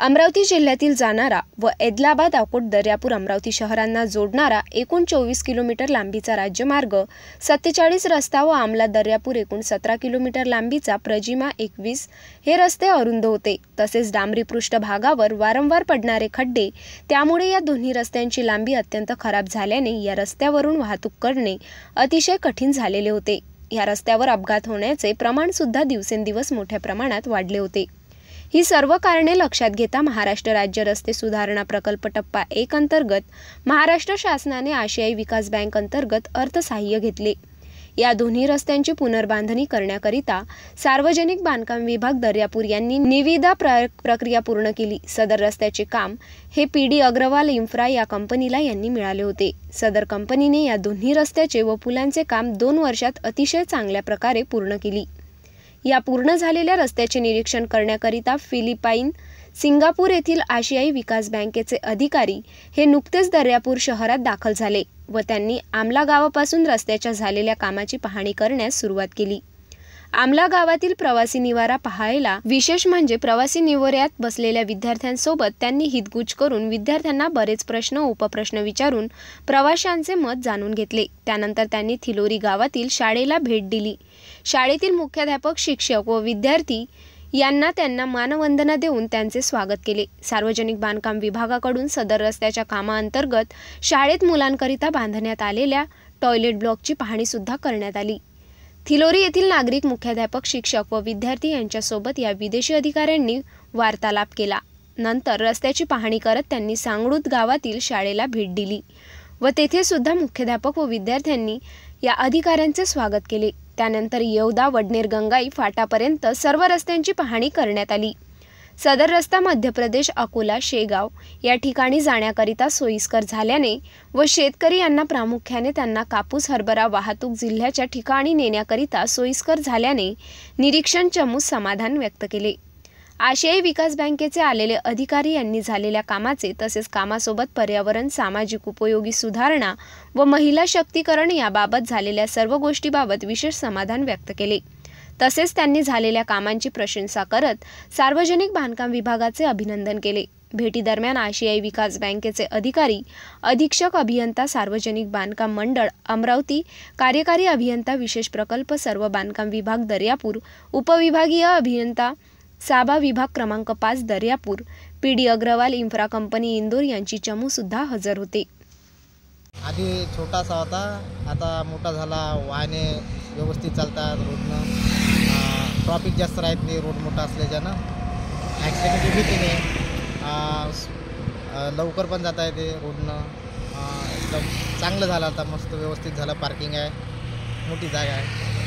अमरावती जिल्ह्यातील जाणारा व ऐदलाबाद अकोट दर्यापूर अमरावती शहरांना जोडणारा एकूण चोवीस किलोमीटर लांबीचा राज्यमार्ग सत्तेचाळीस रस्ता व आमला दर्यापूर एकूण सतरा किलोमीटर लांबीचा प्रजिमा एकवीस हे रस्ते अरुंद होते तसेच डांबरी पृष्ठभागावर वारंवार पडणारे खड्डे त्यामुळे या दोन्ही रस्त्यांची लांबी अत्यंत खराब झाल्याने या रस्त्यावरून वाहतूक करणे अतिशय कठीण झालेले होते या रस्त्यावर अपघात होण्याचे प्रमाणसुद्धा दिवसेंदिवस मोठ्या प्रमाणात वाढले होते ही सर्व कारणे लक्षात घेता महाराष्ट्र राज्य रस्ते सुधारणा प्रकल्प टप्पा एक अंतर्गत महाराष्ट्र शासनाने आशियाई विकास बँक अंतर्गत अर्थसहाय्य घेतले या दोन्ही रस्त्यांची पुनर्बांधणी करण्याकरिता सार्वजनिक बांधकाम विभाग दर्यापूर यांनी निविदा प्र प्रक्रिया पूर्ण केली सदर रस्त्याचे काम हे पी डी अग्रवाल इन्फ्रा या कंपनीला यांनी मिळाले होते सदर कंपनीने या दोन्ही रस्त्याचे व पुलांचे काम दोन वर्षात अतिशय चांगल्या प्रकारे पूर्ण केली या पूर्ण झालेल्या रस्त्याचे निरीक्षण करण्याकरिता फिलिपाईन सिंगापूर येथील आशियाई विकास बँकेचे अधिकारी हे नुकतेच दर्यापूर शहरात दाखल झाले व त्यांनी आमला गावापासून रस्त्याच्या झालेल्या कामाची पाहणी करण्यास सुरुवात केली आमला गावातील प्रवासी निवारा पाहायला विशेष म्हणजे प्रवासी निवाऱ्यात बसलेल्या विद्यार्थ्यांसोबत त्यांनी हितगुज करून विद्यार्थ्यांना बरेच प्रश्न उपप्रश्न विचारून प्रवाशांचे मत जाणून घेतले त्यानंतर त्यांनी थिलोरी गावातील शाळेला भेट दिली शाळेतील मुख्याध्यापक शिक्षक व विद्यार्थी यांना त्यांना मानवंदना देऊन त्यांचे स्वागत केले सार्वजनिक बांधकाम विभागाकडून सदर रस्त्याच्या कामाअंतर्गत शाळेत मुलांकरिता बांधण्यात आलेल्या टॉयलेट ब्लॉकची पाहणीसुद्धा करण्यात आली थिलोरी येथील नागरिक मुख्याध्यापक शिक्षक व विद्यार्थी यांच्यासोबत या विदेशी अधिकाऱ्यांनी वार्तालाप केला नंतर रस्त्याची पाहणी करत त्यांनी सांगडूत गावातील शाळेला भेट दिली व तेथे सुद्धा मुख्याध्यापक व विद्यार्थ्यांनी या अधिकाऱ्यांचे स्वागत केले त्यानंतर येवदा वडनेर गंगाई फाटापर्यंत सर्व रस्त्यांची पाहणी करण्यात आली सदर रस्ता मध्य प्रदेश अकोला शेगाव या ठिकाणी जाण्याकरिता सोयीस्कर झाल्याने व शेतकरी यांना प्रामुख्याने त्यांना कापूस हरभरा वाहतूक जिल्ह्याच्या ठिकाणी नेण्याकरिता सोयीस्कर झाल्याने निरीक्षण चमू समाधान व्यक्त केले आशियाई विकास बँकेचे आलेले अधिकारी यांनी झालेल्या कामाचे तसेच कामासोबत पर्यावरण सामाजिक उपयोगी सुधारणा व महिला शक्तीकरण याबाबत झालेल्या सर्व गोष्टीबाबत विशेष समाधान व्यक्त केले तसेच त्यांनी झालेल्या कामांची प्रशंसा करत सार्वजनिक बांधकाम विभागाचे अभिनंदन केले भेटीदरम्यान आशियाई विकास बँकेचे अधिकारी अधीक्षक अभियंता सार्वजनिक बांधकाम मंडळ अमरावती कार्यकारी अभियंता विशेष प्रकल्प सर्व बांधकाम विभाग दर्यापूर उपविभागीय अभियंता साबा विभाग क्रमांक पाच Daryapur P D Agrawal infra company Indore यांची चमू सुद्धा हजर होते आधी छोटासा होता आता मोठा झाला वाहने व्यवस्थित चालतात रुग्ण ट्रॉफिक जास्त राहत नाही रोड मोठा असल्याच्यानं ॲक्सिडेंटची भीती नाही लवकर पण जाता येते रोडनं एकदम चांगलं झालं आता मस्त व्यवस्थित झालं पार्किंग आहे मोठी जागा आहे